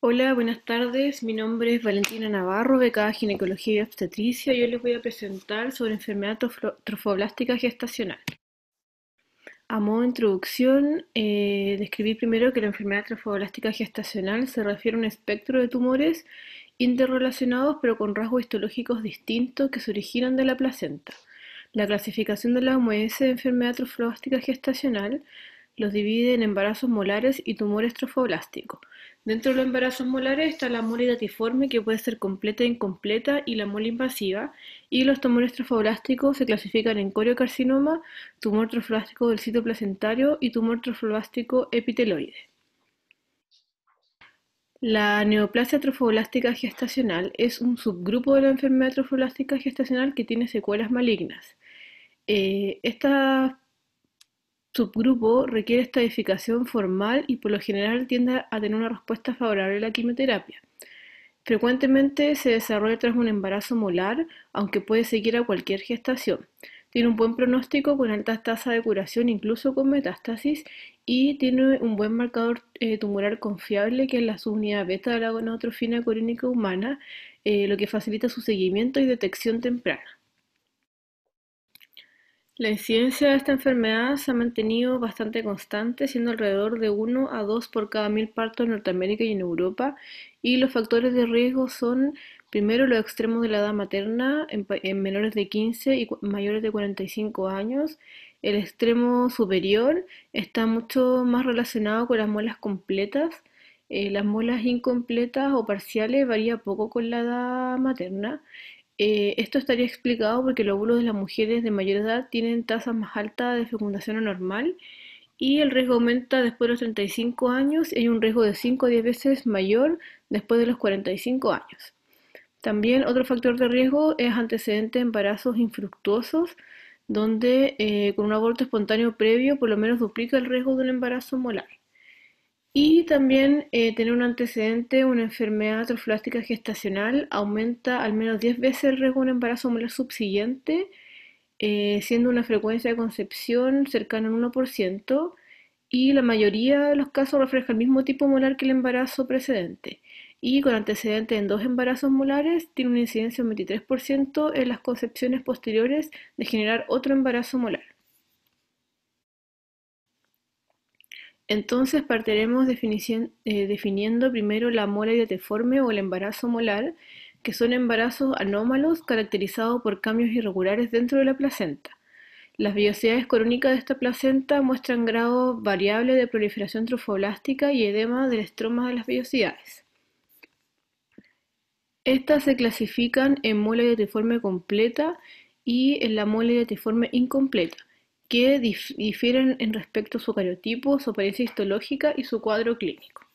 Hola, buenas tardes. Mi nombre es Valentina Navarro, becada Ginecología y Obstetricia. Yo les voy a presentar sobre enfermedad trofoblástica gestacional. A modo de introducción, eh, describí primero que la enfermedad trofoblástica gestacional se refiere a un espectro de tumores interrelacionados pero con rasgos histológicos distintos que se originan de la placenta. La clasificación de la OMS de enfermedad trofoblástica gestacional los divide en embarazos molares y tumores trofoblásticos. Dentro de los embarazos molares está la mola datiforme, que puede ser completa e incompleta, y la mole invasiva. Y los tumores trofoblásticos se clasifican en coriocarcinoma, tumor trofoblástico del sitio placentario y tumor trofoblástico epiteloide. La neoplasia trofoblástica gestacional es un subgrupo de la enfermedad trofoblástica gestacional que tiene secuelas malignas. Eh, estas subgrupo requiere estadificación formal y por lo general tiende a tener una respuesta favorable a la quimioterapia. Frecuentemente se desarrolla tras un embarazo molar, aunque puede seguir a cualquier gestación. Tiene un buen pronóstico con alta tasa de curación, incluso con metástasis, y tiene un buen marcador eh, tumoral confiable, que es la subunidad beta de la corínica humana, eh, lo que facilita su seguimiento y detección temprana. La incidencia de esta enfermedad se ha mantenido bastante constante, siendo alrededor de 1 a 2 por cada mil partos en Norteamérica y en Europa, y los factores de riesgo son primero los extremos de la edad materna en, menores de 15 y mayores de 45 años, el extremo superior está mucho más relacionado con las muelas completas, eh, las molas incompletas o parciales varía poco con la edad materna eh, esto estaría explicado porque los óvulos de las mujeres de mayor edad tienen tasas más altas de fecundación anormal y el riesgo aumenta después de los 35 años y hay un riesgo de 5 a 10 veces mayor después de los 45 años. También otro factor de riesgo es antecedente de embarazos infructuosos, donde eh, con un aborto espontáneo previo por lo menos duplica el riesgo de un embarazo molar. Y también eh, tener un antecedente, una enfermedad atroflástica gestacional, aumenta al menos 10 veces el riesgo de un embarazo molar subsiguiente, eh, siendo una frecuencia de concepción cercana al 1%, y la mayoría de los casos refleja el mismo tipo molar que el embarazo precedente. Y con antecedente en dos embarazos molares, tiene una incidencia de 23% en las concepciones posteriores de generar otro embarazo molar. Entonces partiremos eh, definiendo primero la mola deforme o el embarazo molar, que son embarazos anómalos caracterizados por cambios irregulares dentro de la placenta. Las vellosidades corónicas de esta placenta muestran grado variable de proliferación trofoblástica y edema del estroma de las vellosidades. Estas se clasifican en mola deforme completa y en la mola deforme incompleta que difieren en respecto a su cariotipo, su apariencia histológica y su cuadro clínico.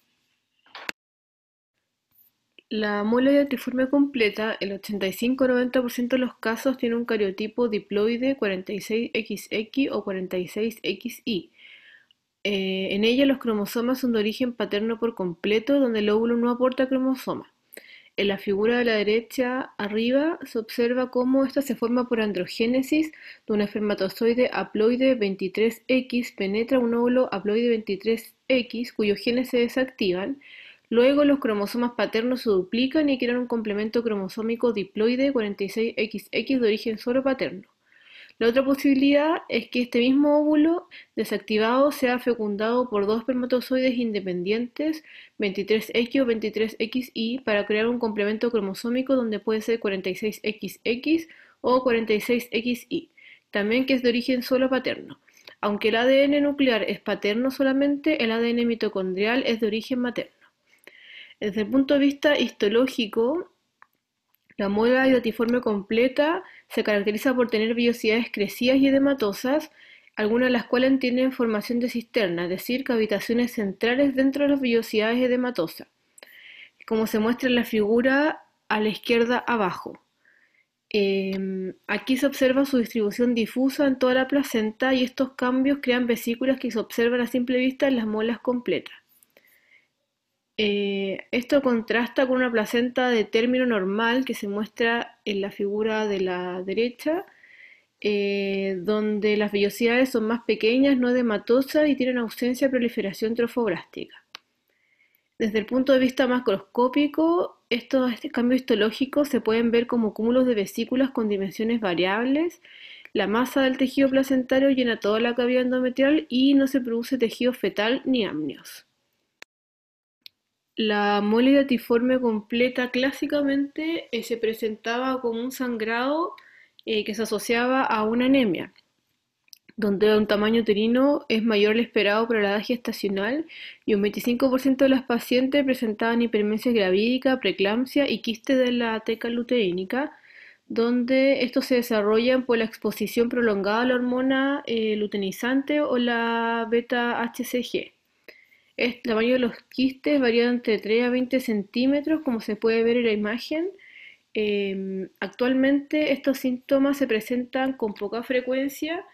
La de triforme completa, el 85-90% de los casos tiene un cariotipo diploide 46XX o 46XY. Eh, en ella los cromosomas son de origen paterno por completo, donde el óvulo no aporta cromosoma. En la figura de la derecha arriba se observa cómo esta se forma por androgénesis de un espermatozoide haploide 23X penetra un óvulo haploide 23X cuyos genes se desactivan. Luego los cromosomas paternos se duplican y crean un complemento cromosómico diploide 46XX de origen solo paterno. La otra posibilidad es que este mismo óvulo desactivado sea fecundado por dos permatozoides independientes, 23X o 23 xi para crear un complemento cromosómico donde puede ser 46XX o 46 xi también que es de origen solo paterno. Aunque el ADN nuclear es paterno solamente, el ADN mitocondrial es de origen materno. Desde el punto de vista histológico, la muela latiforme completa se caracteriza por tener vellosidades crecidas y edematosas, algunas de las cuales tienen formación de cisterna, es decir, cavitaciones centrales dentro de las vellosidades edematosas, como se muestra en la figura a la izquierda abajo. Em, aquí se observa su distribución difusa en toda la placenta y estos cambios crean vesículas que se observan a simple vista en las molas completas. Eh, esto contrasta con una placenta de término normal que se muestra en la figura de la derecha, eh, donde las vellosidades son más pequeñas, no dematosas y tienen ausencia de proliferación trofoblástica. Desde el punto de vista macroscópico, estos este cambios histológicos se pueden ver como cúmulos de vesículas con dimensiones variables. La masa del tejido placentario llena toda la cavidad endometrial y no se produce tejido fetal ni amnios. La mole datiforme completa clásicamente eh, se presentaba con un sangrado eh, que se asociaba a una anemia, donde un tamaño uterino es mayor al esperado para la edad gestacional y un 25% de las pacientes presentaban hipermensia gravídica, preeclampsia y quiste de la teca luteínica, donde estos se desarrollan por la exposición prolongada a la hormona eh, luteinizante o la beta-HCG. El tamaño de los quistes varía entre 3 a 20 centímetros, como se puede ver en la imagen. Em, actualmente estos síntomas se presentan con poca frecuencia,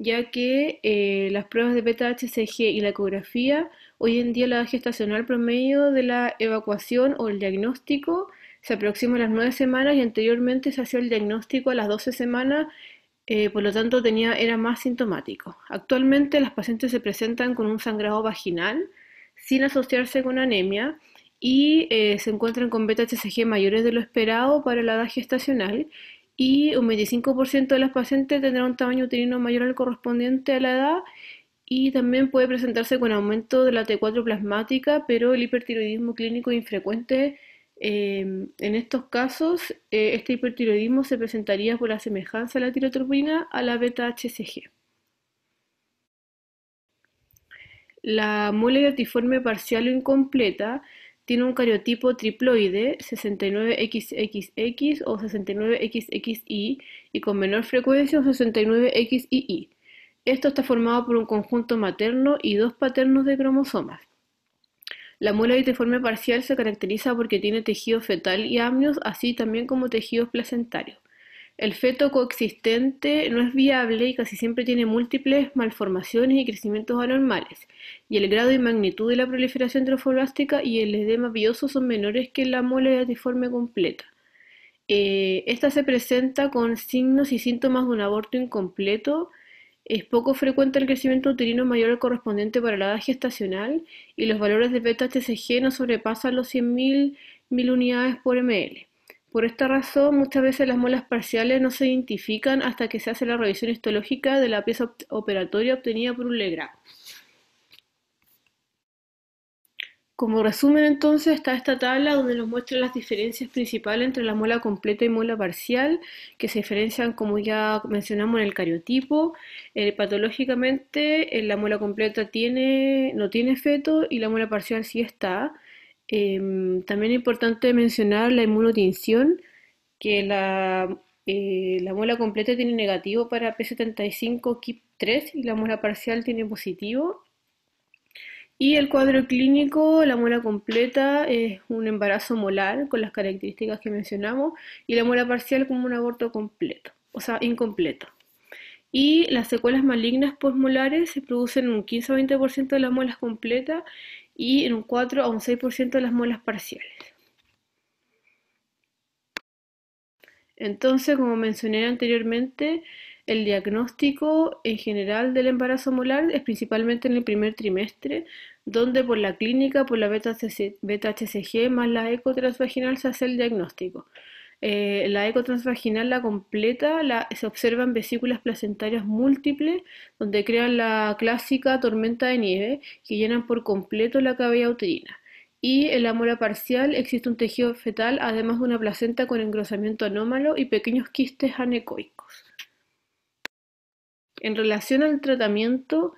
ya que eh, las pruebas de beta-HCG y la ecografía, hoy en día la gestacional promedio de la evacuación o el diagnóstico se aproxima a las 9 semanas y anteriormente se hacía el diagnóstico a las 12 semanas, eh, por lo tanto era más sintomático. Actualmente las pacientes se presentan con un sangrado vaginal, sin asociarse con anemia y eh, se encuentran con beta-HCG mayores de lo esperado para la edad gestacional y un 25% de las pacientes tendrán un tamaño uterino mayor al correspondiente a la edad y también puede presentarse con aumento de la T4 plasmática, pero el hipertiroidismo clínico infrecuente eh, en estos casos, eh, este hipertiroidismo se presentaría por la semejanza de la tirotropina a la beta-HCG. La muela gratiforme parcial o incompleta tiene un cariotipo triploide 69XXX o 69XXI y con menor frecuencia 69XII. Esto está formado por un conjunto materno y dos paternos de cromosomas. La muela gratiforme parcial se caracteriza porque tiene tejido fetal y amnios, así también como tejidos placentarios. El feto coexistente no es viable y casi siempre tiene múltiples malformaciones y crecimientos anormales, y el grado y magnitud de la proliferación trofoblástica y el edema bioso son menores que la de deforme completa. Eh, esta se presenta con signos y síntomas de un aborto incompleto, es poco frecuente el crecimiento uterino mayor al correspondiente para la edad gestacional y los valores de beta hcg no sobrepasan los 100.000 unidades por ml. Por esta razón, muchas veces las molas parciales no se identifican hasta que se hace la revisión histológica de la pieza operatoria obtenida por un legra. Como resumen entonces está esta tabla donde nos muestra las diferencias principales entre la mola completa y mola parcial, que se diferencian como ya mencionamos en el cariotipo. Eh, patológicamente eh, la mola completa no tiene feto y la mola parcial sí está. Em, también es importante mencionar la inmunotinción, que la, eh, muela completa tiene negativo para P75 KIP3 y la mola parcial tiene positivo. Y el cuadro clínico, la mola completa es un embarazo molar con las características que mencionamos y la mola parcial como un aborto completo, o sea, incompleto. Y las secuelas malignas postmolares se producen en un 15 o 20% de las molas completas y en un 4 a un 6% de las molas parciales. Entonces, como mencioné anteriormente, el diagnóstico en general del embarazo molar es principalmente en el primer trimestre, donde por la clínica, por la beta-HCG más la eco transvaginal se hace el diagnóstico. Eh, la ecotransvaginal la completa, se observan vesículas placentarias múltiples donde crean la clásica tormenta de nieve que llenan por completo la cavidad uterina. Y en la mola parcial existe un tejido fetal, además de una placenta con engrosamiento anómalo y pequeños quistes anecoicos. En relación al tratamiento,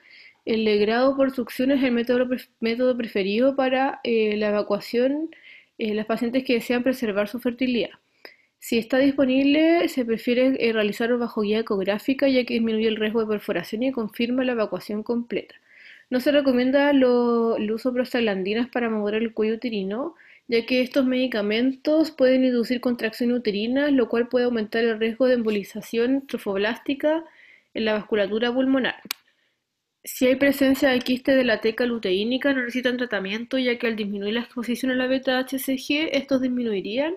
el legrado por succión es el método, método preferido para eh, la evacuación en eh, las pacientes que desean preservar su fertilidad. Si está disponible, se prefiere eh, realizarlo bajo guía ecográfica ya que disminuye el riesgo de perforación y confirma la evacuación completa. No se recomienda el uso de prostaglandinas para mejorar el cuello uterino, ya que estos medicamentos pueden inducir contracción uterina, lo cual puede aumentar el riesgo de embolización trofoblástica en la vasculatura pulmonar. Si hay presencia de quiste de la teca luteínica, no necesitan tratamiento, ya que al disminuir la exposición a la beta-HCG, estos disminuirían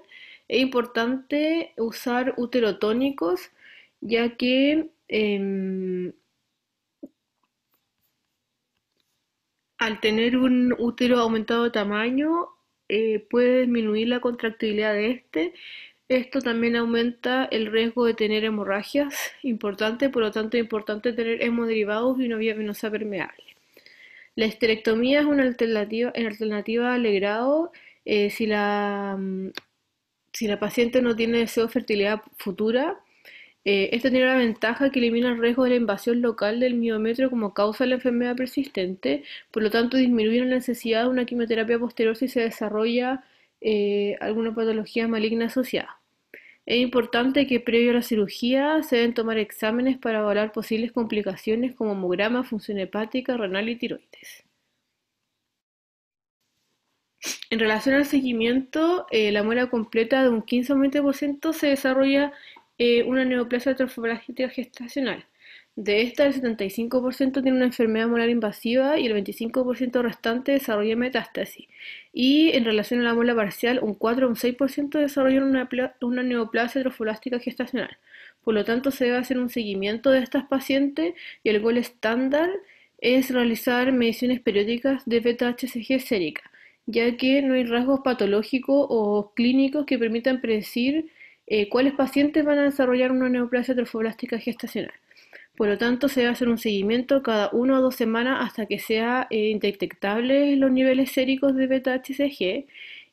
es importante usar uterotónicos ya que em, al tener un útero aumentado de tamaño eh, puede disminuir la contractibilidad de este. Esto también aumenta el riesgo de tener hemorragias, importante, por lo tanto es importante tener hemoderivados y una vía venosa permeable. La esterectomía es una alternativa, en alternativa al eh, si la mm, si la paciente no tiene deseo de fertilidad futura, eh, esta tiene la ventaja que elimina el riesgo de la invasión local del miometrio como causa de la enfermedad persistente, por lo tanto disminuye la necesidad de una quimioterapia posterior si se desarrolla eh, alguna patología maligna asociada. Es importante que previo a la cirugía se deben tomar exámenes para evaluar posibles complicaciones como hemograma, función hepática, renal y tiroides. En relación al seguimiento, eh, la muela completa de un 15 o 20% se desarrolla eh, una neoplasia trofoblástica gestacional. De esta, el 75% tiene una enfermedad molar invasiva y el 25% restante desarrolla metástasis. Y en relación a la muela parcial, un 4 o un 6% desarrolla una, una neoplasia trofoblástica gestacional. Por lo tanto, se debe hacer un seguimiento de estas pacientes y el gol estándar es realizar mediciones periódicas de beta-HCG sérica ya que no hay rasgos patológicos o clínicos que permitan predecir eh, cuáles pacientes van a desarrollar una neoplasia trofoblástica gestacional. Por lo tanto, se debe hacer un seguimiento cada una o dos semanas hasta que sea eh, detectables los niveles séricos de beta-HCG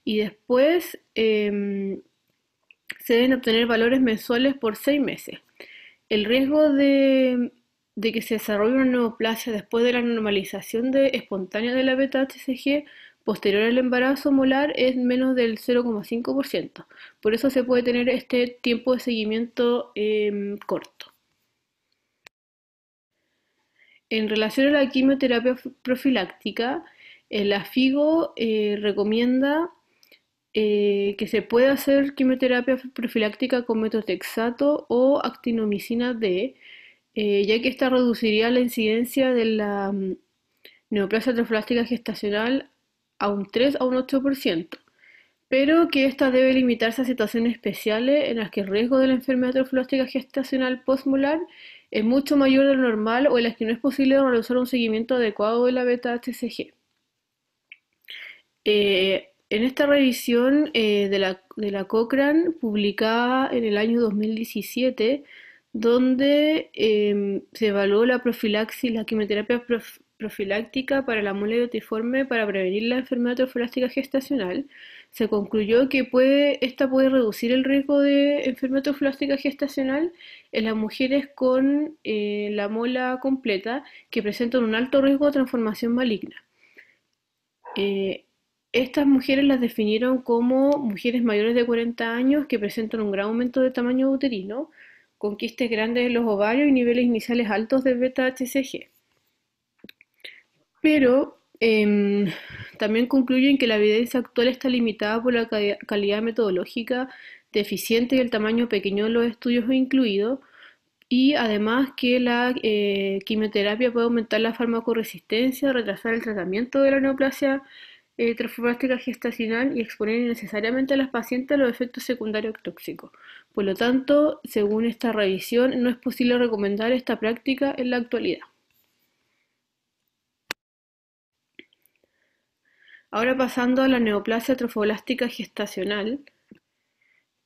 y después em, se deben obtener valores mensuales por seis meses. El riesgo de, que se desarrolle una neoplasia después de la normalización de, espontánea de la beta-HCG posterior al embarazo molar es menos del 0,5%. Por eso se puede tener este tiempo de seguimiento em, corto. En relación a la quimioterapia profiláctica, eh, la FIGO eh, recomienda eh, que se pueda hacer quimioterapia profiláctica con metotrexato o actinomicina D, ya que esta reduciría la incidencia de la mm, neoplasia trofoblástica gestacional a un 3 a un 8%, pero que esta debe limitarse a situaciones especiales en las que el riesgo de la enfermedad trofológica gestacional postmolar es mucho mayor de lo normal o en las que no es posible realizar un seguimiento adecuado de la beta-HCG. Eh, en esta revisión eh, de, la, de, Cochrane, publicada en el año 2017, donde eh, se evaluó la profilaxis, la quimioterapia profiláctica para la mola idiotiforme para prevenir la enfermedad trofoblástica gestacional, se concluyó que puede, esta puede reducir el riesgo de enfermedad trofoblástica gestacional en las mujeres con eh, la mola completa que presentan un alto riesgo de transformación maligna. Eh, estas mujeres las definieron como mujeres mayores de 40 años que presentan un gran aumento de tamaño uterino, con grandes en los ovarios y niveles iniciales altos de beta-HCG. Pero em, también concluyen que la evidencia actual está limitada por la calidad metodológica deficiente y el tamaño pequeño de los estudios incluidos, y además que la eh, quimioterapia puede aumentar la farmacoresistencia, retrasar el tratamiento de la neoplasia eh, gestacional y exponer innecesariamente a las pacientes a los efectos secundarios tóxicos. Por lo tanto, según esta revisión, no es posible recomendar esta práctica en la actualidad. Ahora pasando a la neoplasia trofoblástica gestacional,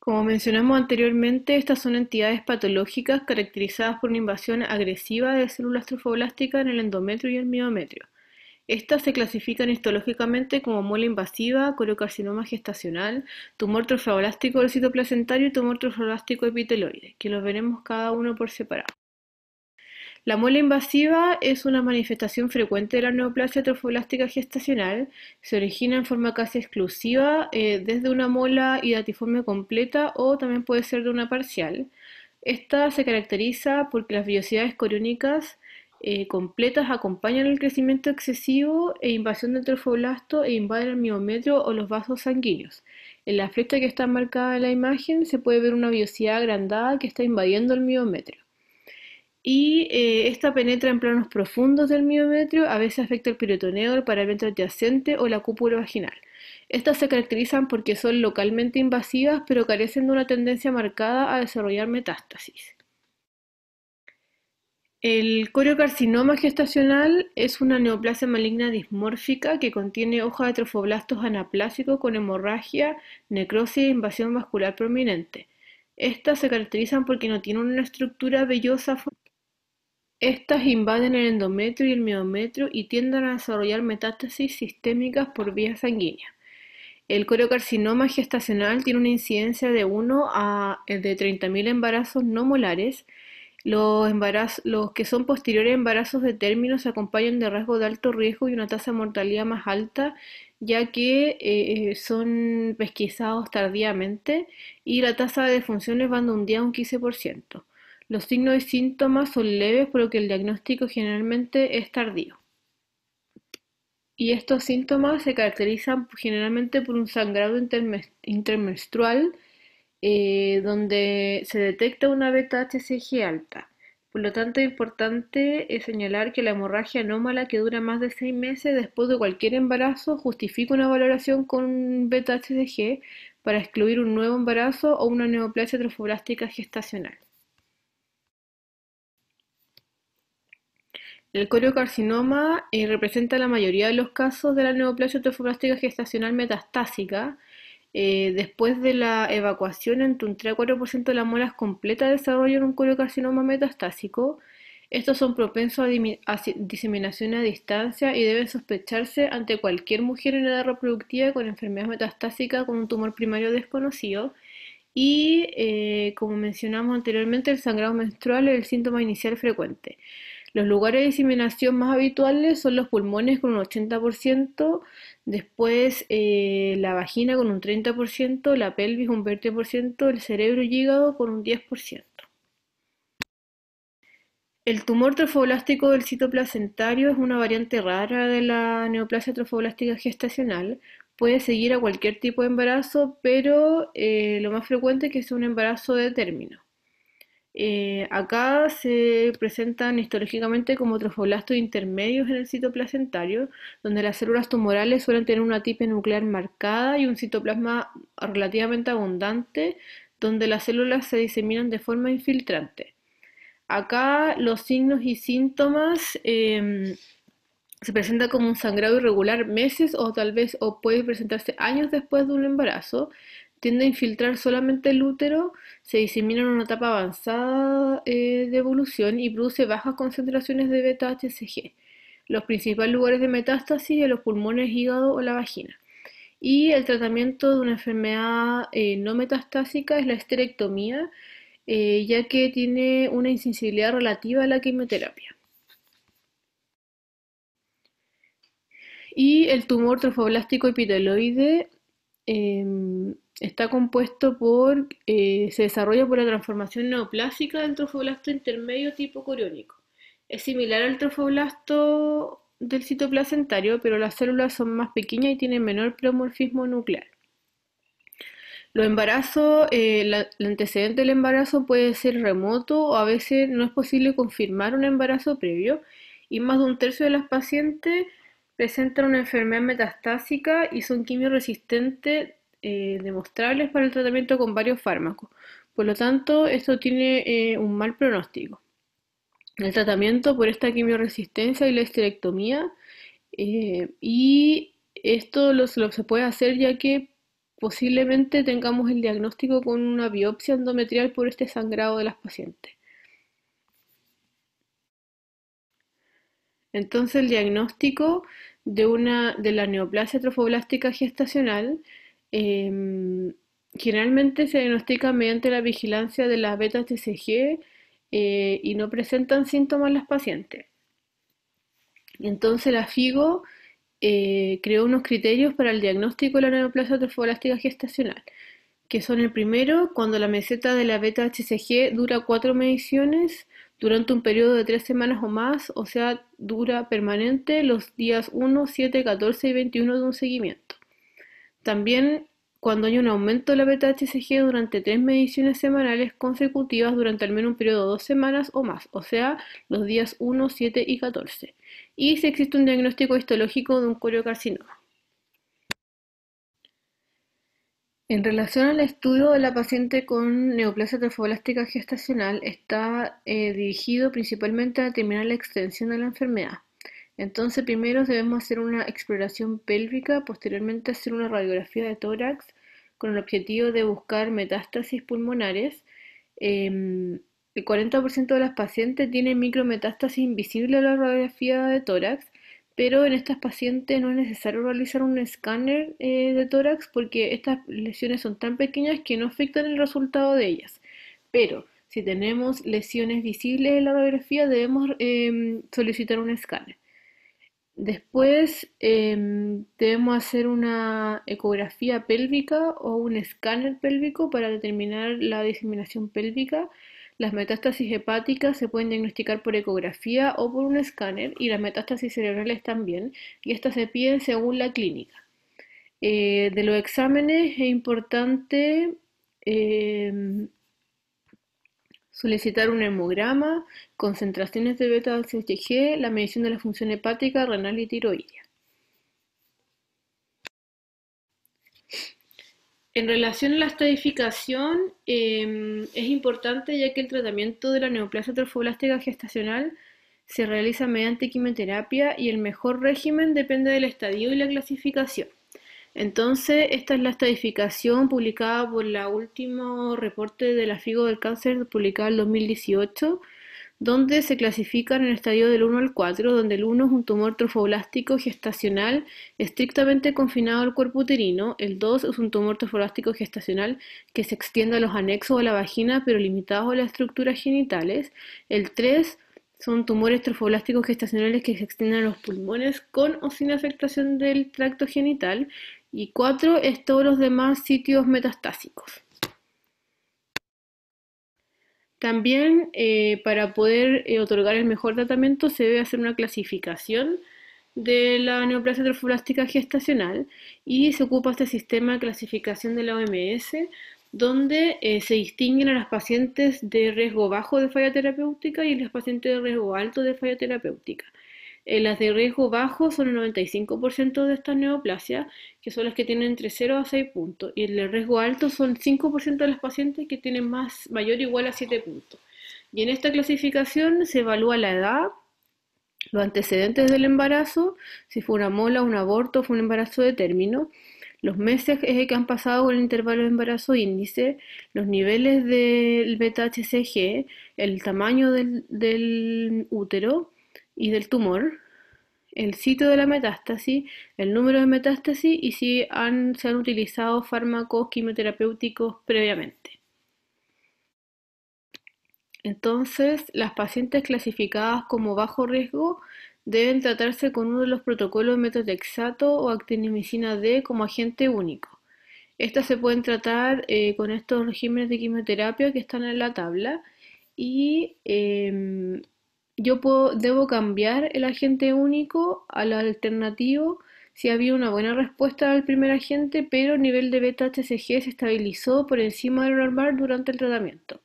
como mencionamos anteriormente, estas son entidades patológicas caracterizadas por una invasión agresiva de células trofoblásticas en el endometrio y el miometrio. Estas se clasifican histológicamente como mola invasiva, coriocarcinoma gestacional, tumor trofoblástico del citoplacentario y tumor trofoblástico epiteloide, que los veremos cada uno por separado. La mola invasiva es una manifestación frecuente de la neoplasia trofoblástica gestacional. Se origina en forma casi exclusiva eh, desde una mola hidatiforme completa o también puede ser de una parcial. Esta se caracteriza porque las biosidades coriónicas eh, completas acompañan el crecimiento excesivo e invasión del trofoblasto e invaden el miometrio o los vasos sanguíneos. En la flecha que está marcada en la imagen se puede ver una vellosidad agrandada que está invadiendo el miometrio y eh, esta penetra en planos profundos del miometrio, a veces afecta el peritoneo, el parámetro adyacente o la cúpula vaginal. Estas se caracterizan porque son localmente invasivas, pero carecen de una tendencia marcada a desarrollar metástasis. El coriocarcinoma gestacional es una neoplasia maligna dismórfica que contiene hojas de trofoblastos anaplásicos con hemorragia, necrosis e invasión vascular prominente. Estas se caracterizan porque no tienen una estructura vellosa estas invaden el endometrio y el miometrio y tienden a desarrollar metástasis sistémicas por vía sanguínea. El coriocarcinoma gestacional tiene una incidencia de 1 a de 30.000 embarazos no molares. Los, embarazos, que son posteriores embarazos de término se acompañan de rasgos de alto riesgo y una tasa de mortalidad más alta, ya que eh, son pesquisados tardíamente y la tasa de defunciones va de un día a un 15%. Los signos y síntomas son leves, por lo que el diagnóstico generalmente es tardío. Y estos síntomas se caracterizan generalmente por un sangrado intermenstrual, eh, donde se detecta una beta HCG alta. Por lo tanto, es importante eh, señalar que la hemorragia anómala que dura más de seis meses después de cualquier embarazo justifica una valoración con beta-HCG para excluir un nuevo embarazo o una neoplasia trofoblástica gestacional. El coriocarcinoma eh, representa la mayoría de los casos de la neoplasia trofoblástica gestacional metastásica. Eh, después de la evacuación, entre un 3 a 4% de las molas completas desarrollan un coriocarcinoma metastásico. Estos son propensos a, diseminación a distancia y deben sospecharse ante cualquier mujer en edad reproductiva con enfermedad metastásica con un tumor primario desconocido. Y, eh, como mencionamos anteriormente, el sangrado menstrual es el síntoma inicial frecuente. Los lugares de diseminación más habituales son los pulmones con un 80%, después eh, la vagina con un 30%, la pelvis un 20%, el cerebro y hígado con un 10%. El tumor trofoblástico del citoplacentario es una variante rara de la neoplasia trofoblástica gestacional. Puede seguir a cualquier tipo de embarazo, pero eh, lo más frecuente es que es un embarazo de término. Eh, acá se presentan histológicamente como trofoblastos intermedios en el placentario, donde las células tumorales suelen tener una tipe nuclear marcada y un citoplasma relativamente abundante, donde las células se diseminan de forma infiltrante. Acá los signos y síntomas em, se presentan como un sangrado irregular meses o tal vez o puede presentarse años después de un embarazo tiende a infiltrar solamente el útero, se disemina en una etapa avanzada eh, de evolución y produce bajas concentraciones de beta-HCG. Los principales lugares de metástasis son los pulmones, hígado o la vagina. Y el tratamiento de una enfermedad eh, no metastásica es la esterectomía, eh, ya que tiene una insensibilidad relativa a la quimioterapia. Y el tumor trofoblástico epiteloide em, Está compuesto por, eh, se desarrolla por la transformación neoplásica del trofoblasto intermedio tipo coriónico. Es similar al trofoblasto del citoplacentario, pero las células son más pequeñas y tienen menor pleomorfismo nuclear. Lo embarazos, eh, el antecedente del embarazo puede ser remoto o a veces no es posible confirmar un embarazo previo y más de un tercio de las pacientes presentan una enfermedad metastásica y son quimioresistentes eh, demostrables para el tratamiento con varios fármacos. Por lo tanto, esto tiene eh, un mal pronóstico. El tratamiento por esta quimioresistencia y la esterectomía eh, y esto lo, se puede hacer ya que posiblemente tengamos el diagnóstico con una biopsia endometrial por este sangrado de las pacientes. Entonces el diagnóstico de, una, de la neoplasia trofoblástica gestacional Em, generalmente se diagnostican mediante la vigilancia de las beta hCG eh, y no presentan síntomas las pacientes. Entonces la FIGO eh, creó unos criterios para el diagnóstico de la neoplasia trofoblástica gestacional, que son el primero, cuando la meseta de la beta HCG dura cuatro mediciones durante un periodo de tres semanas o más, o sea, dura permanente los días 1, 7, 14 y 21 de un seguimiento. También cuando hay un aumento de la beta-HCG durante tres mediciones semanales consecutivas durante al menos un periodo de dos semanas o más, o sea, los días 1, 7 y 14. Y si existe un diagnóstico histológico de un coriocarcinoma. En relación al estudio de la paciente con neoplasia trofoblástica gestacional, está eh, dirigido principalmente a determinar la extensión de la enfermedad. Entonces primero debemos hacer una exploración pélvica, posteriormente hacer una radiografía de tórax con el objetivo de buscar metástasis pulmonares. Em, el 40% de las pacientes tienen micrometástasis invisible a la radiografía de tórax, pero en estas pacientes no es necesario realizar un escáner eh, de tórax porque estas lesiones son tan pequeñas que no afectan el resultado de ellas. Pero si tenemos lesiones visibles en la radiografía debemos em, solicitar un escáner. Después em, debemos hacer una ecografía pélvica o un escáner pélvico para determinar la diseminación pélvica. Las metástasis hepáticas se pueden diagnosticar por ecografía o por un escáner y las metástasis cerebrales también, y estas se piden según la clínica. Eh, de los exámenes es importante em, solicitar un hemograma, concentraciones de beta G, la medición de la función hepática, renal y tiroidea. En relación a la estadificación, em, es importante ya que el tratamiento de la neoplasia trofoblástica gestacional se realiza mediante quimioterapia y el mejor régimen depende del estadio y la clasificación. Entonces, esta es la estadificación publicada por el último reporte de la FIGO del cáncer publicado en 2018, donde se clasifican en el estadio del 1 al 4, donde el 1 es un tumor trofoblástico gestacional estrictamente confinado al cuerpo uterino, el 2 es un tumor trofoblástico gestacional que se extiende a los anexos a la vagina pero limitado a las estructuras genitales, el 3 son tumores trofoblásticos gestacionales que se extienden a los pulmones con o sin afectación del tracto genital y cuatro es todos los demás sitios metastásicos. También eh, para poder eh, otorgar el mejor tratamiento se debe hacer una clasificación de la neoplasia trofoblástica gestacional y se ocupa este sistema de clasificación de la OMS donde eh, se distinguen a las pacientes de riesgo bajo de falla terapéutica y las pacientes de riesgo alto de falla terapéutica. Eh, las de riesgo bajo son el 95% de estas neoplasias, que son las que tienen entre 0 a 6 puntos. Y el de riesgo alto son 5% de las pacientes que tienen más, mayor o igual a 7 puntos. Y en esta clasificación se evalúa la edad, los antecedentes del embarazo, si fue una mola, un aborto, fue un embarazo de término, los meses que han pasado con el intervalo de embarazo índice, los niveles del beta-HCG, el tamaño del útero, y del tumor, el sitio de la metástasis, el número de metástasis y si han, se han utilizado fármacos quimioterapéuticos previamente. Entonces, las pacientes clasificadas como bajo riesgo deben tratarse con uno de los protocolos de metotrexato o actinimicina D como agente único. Estas se pueden tratar eh, con estos regímenes de quimioterapia que están en la tabla y em, yo debo cambiar el agente único al alternativo si había una buena respuesta al primer agente, pero el nivel de beta HCG se estabilizó por encima del normal durante el tratamiento.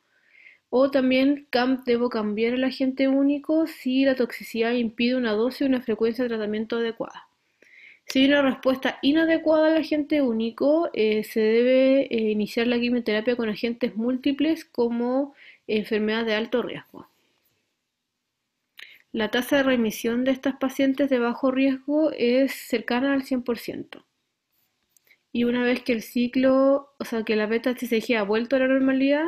O también debo cambiar el agente único si la toxicidad impide una dosis o una frecuencia de tratamiento adecuada. Si hay una respuesta inadecuada al agente único, eh, se debe eh, iniciar la quimioterapia con agentes múltiples como enfermedad de alto riesgo. La tasa de remisión de estas pacientes de bajo riesgo es cercana al 100%. Y una vez que el ciclo, o sea, que la beta hcg ha vuelto a la normalidad,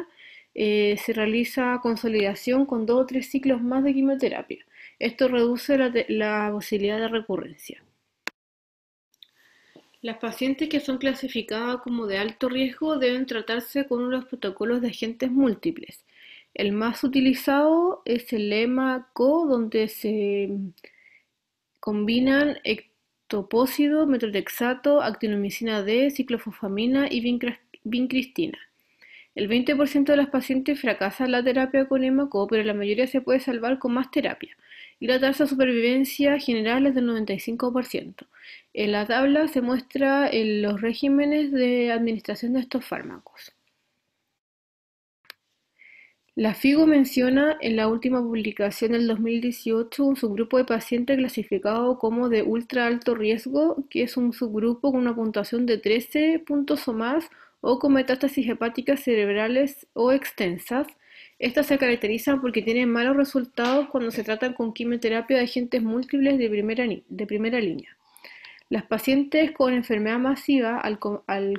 eh, se realiza consolidación con dos o tres ciclos más de quimioterapia. Esto reduce la, la posibilidad de recurrencia. Las pacientes que son clasificadas como de alto riesgo deben tratarse con unos protocolos de agentes múltiples el más utilizado es el lema CO, donde se combinan ectopósido, metrotexato, actinomicina D, ciclofosfamina y vincristina. El 20% de las pacientes fracasa la terapia con Co, pero la mayoría se puede salvar con más terapia. Y la tasa de supervivencia general es del 95%. En la tabla se muestra eh, los regímenes de administración de estos fármacos. La FIGO menciona en la última publicación del 2018 un subgrupo de pacientes clasificado como de ultra alto riesgo, que es un subgrupo con una puntuación de 13 puntos o más o con metástasis hepáticas cerebrales o extensas. Estas se caracterizan porque tienen malos resultados cuando se tratan con quimioterapia de agentes múltiples de primera, de primera línea. Las pacientes con enfermedad masiva, al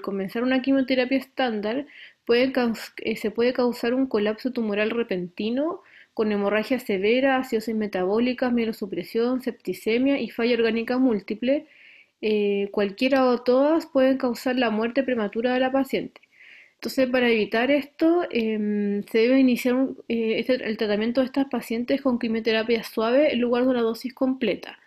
comenzar una quimioterapia estándar, eh, se puede causar un colapso tumoral repentino con hemorragia severa, acidosis metabólica, mielosupresión, septicemia y falla orgánica múltiple, eh, cualquiera o todas pueden causar la muerte prematura de la paciente. Entonces, para evitar esto, em, se debe iniciar eh, este, el tratamiento de estas pacientes con quimioterapia suave en lugar de una dosis completa.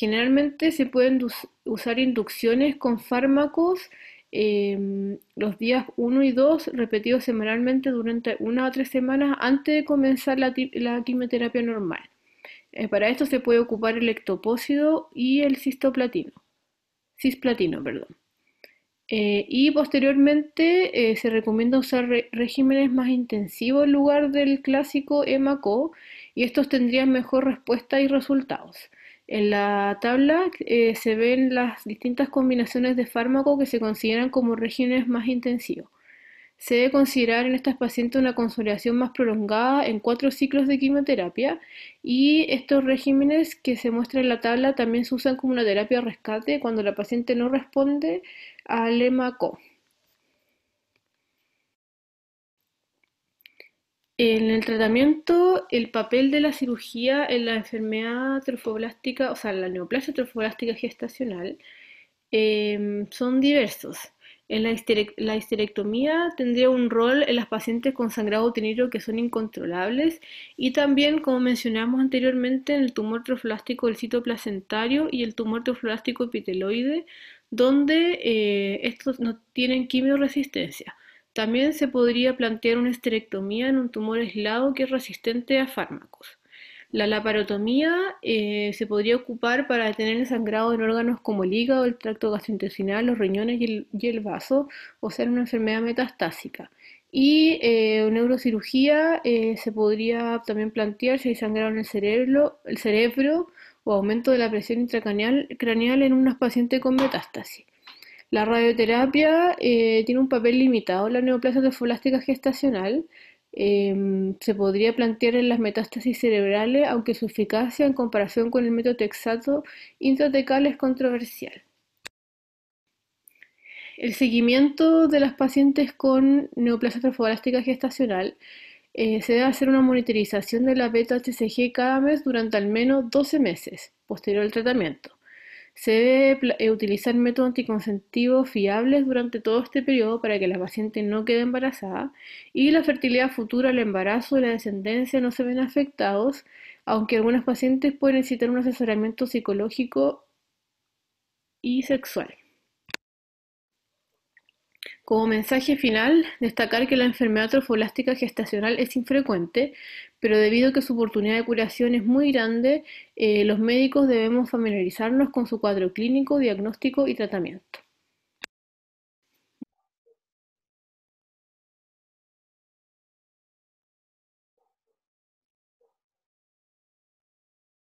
generalmente se pueden usar inducciones con fármacos Em, los días 1 y 2 repetidos semanalmente durante una o tres semanas antes de comenzar la, quimioterapia normal. Eh, para esto se puede ocupar el ectopósido y el cistoplatino, cisplatino. Perdón. Eh, y posteriormente eh, se recomienda usar regímenes más intensivos en lugar del clásico EMACO y estos tendrían mejor respuesta y resultados. En la tabla eh, se ven las distintas combinaciones de fármaco que se consideran como regímenes más intensivos. Se debe considerar en estas pacientes una consolidación más prolongada en cuatro ciclos de quimioterapia y estos regímenes que se muestran en la tabla también se usan como una terapia rescate cuando la paciente no responde al EMACO. En el tratamiento, el papel de la cirugía en la enfermedad trofoblástica, o sea, la neoplasia trofoblástica gestacional, em, son diversos. En la, histerectomía tendría un rol en las pacientes con sangrado uterino que son incontrolables y también, como mencionamos anteriormente, en el tumor trofoblástico del citoplacentario y el tumor trofoblástico epiteloide, donde eh, estos no tienen quimioresistencia. También se podría plantear una esterectomía en un tumor aislado que es resistente a fármacos. La laparotomía eh, se podría ocupar para detener el sangrado en órganos como el hígado, el tracto gastrointestinal, los riñones y el, vaso, o ser una enfermedad metastásica. Y eh, neurocirugía eh, se podría también plantear si hay sangrado en el cerebro, o aumento de la presión intracraneal craneal en unos pacientes con metástasis. La radioterapia eh, tiene un papel limitado en la neoplasia trofoblástica gestacional. Em, se podría plantear en las metástasis cerebrales, aunque su eficacia en comparación con el método texato intratecal es controversial. El seguimiento de las pacientes con neoplasia trofoblástica gestacional eh, se debe hacer una monitorización de la beta-HCG cada mes durante al menos 12 meses posterior al tratamiento. Se debe eh, utilizar métodos anticonceptivos fiables durante todo este periodo para que la paciente no quede embarazada y la fertilidad futura, el embarazo y la descendencia no se ven afectados, aunque algunas pacientes pueden necesitar un asesoramiento psicológico y sexual. Como mensaje final, destacar que la enfermedad trofolástica gestacional es infrecuente, pero debido a que su oportunidad de curación es muy grande, eh, los médicos debemos familiarizarnos con su cuadro clínico, diagnóstico y tratamiento.